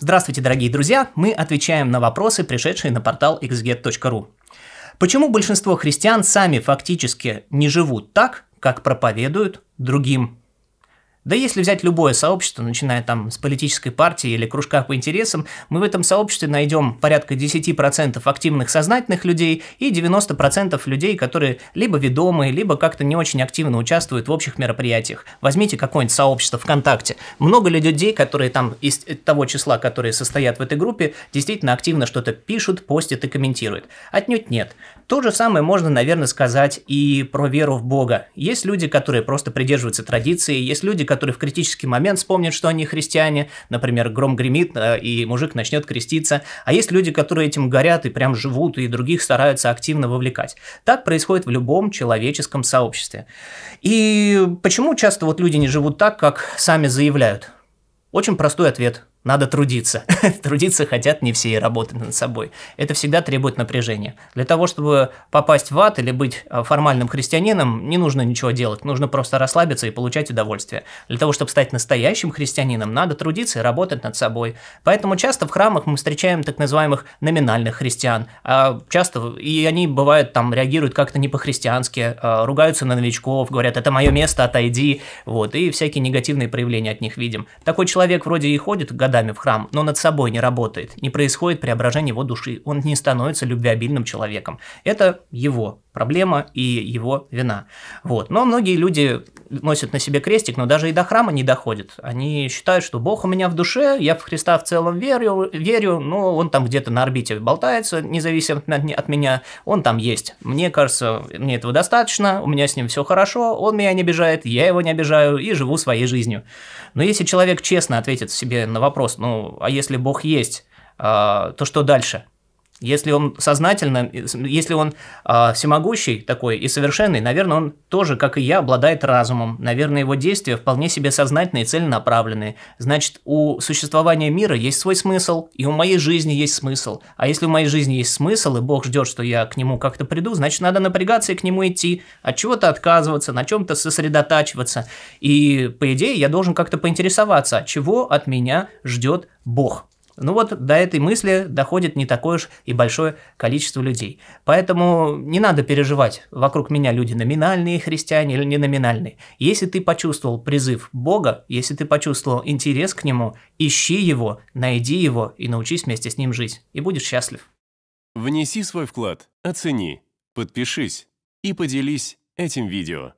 Здравствуйте, дорогие друзья! Мы отвечаем на вопросы, пришедшие на портал xget.ru. Почему большинство христиан сами фактически не живут так, как проповедуют другим да если взять любое сообщество, начиная там с политической партии или кружка по интересам, мы в этом сообществе найдем порядка 10% активных сознательных людей и 90% людей, которые либо ведомые, либо как-то не очень активно участвуют в общих мероприятиях. Возьмите какое-нибудь сообщество ВКонтакте. Много ли людей, которые там из того числа, которые состоят в этой группе, действительно активно что-то пишут, постят и комментируют? Отнюдь нет. То же самое можно, наверное, сказать и про веру в Бога. Есть люди, которые просто придерживаются традиции, есть люди, которые который в критический момент вспомнит, что они христиане, например, гром гремит, э, и мужик начнет креститься, а есть люди, которые этим горят и прям живут, и других стараются активно вовлекать. Так происходит в любом человеческом сообществе. И почему часто вот люди не живут так, как сами заявляют? Очень простой ответ – надо трудиться. трудиться хотят не все и работать над собой. Это всегда требует напряжения. Для того, чтобы попасть в ад или быть э, формальным христианином, не нужно ничего делать, нужно просто расслабиться и получать удовольствие. Для того, чтобы стать настоящим христианином, надо трудиться и работать над собой. Поэтому часто в храмах мы встречаем так называемых номинальных христиан. А часто, и они бывают там, реагируют как-то не по-христиански, э, ругаются на новичков, говорят, это мое место, отойди, вот, и всякие негативные проявления от них видим. Такой человек вроде и ходит годами, шагами в храм, но над собой не работает, не происходит преображение его души, он не становится любвеобильным человеком. Это его проблема и его вина. Вот. Но многие люди носят на себе крестик, но даже и до храма не доходят. Они считают, что Бог у меня в душе, я в Христа в целом верю, верю но он там где-то на орбите болтается, независимо от меня, он там есть. Мне кажется, мне этого достаточно, у меня с ним все хорошо, он меня не обижает, я его не обижаю и живу своей жизнью. Но если человек честно ответит себе на вопрос, ну, а если Бог есть, а, то что дальше? Если он сознательно, если он э, всемогущий такой и совершенный, наверное, он тоже, как и я, обладает разумом. Наверное, его действия вполне себе сознательные и целенаправленные. Значит, у существования мира есть свой смысл, и у моей жизни есть смысл. А если у моей жизни есть смысл, и Бог ждет, что я к нему как-то приду, значит, надо напрягаться и к нему идти, от чего-то отказываться, на чем-то сосредотачиваться. И, по идее, я должен как-то поинтересоваться, чего от меня ждет Бог. Ну вот до этой мысли доходит не такое уж и большое количество людей. Поэтому не надо переживать, вокруг меня люди номинальные христиане или неноминальные. Если ты почувствовал призыв Бога, если ты почувствовал интерес к Нему, ищи Его, найди Его и научись вместе с Ним жить, и будешь счастлив. Внеси свой вклад, оцени, подпишись и поделись этим видео.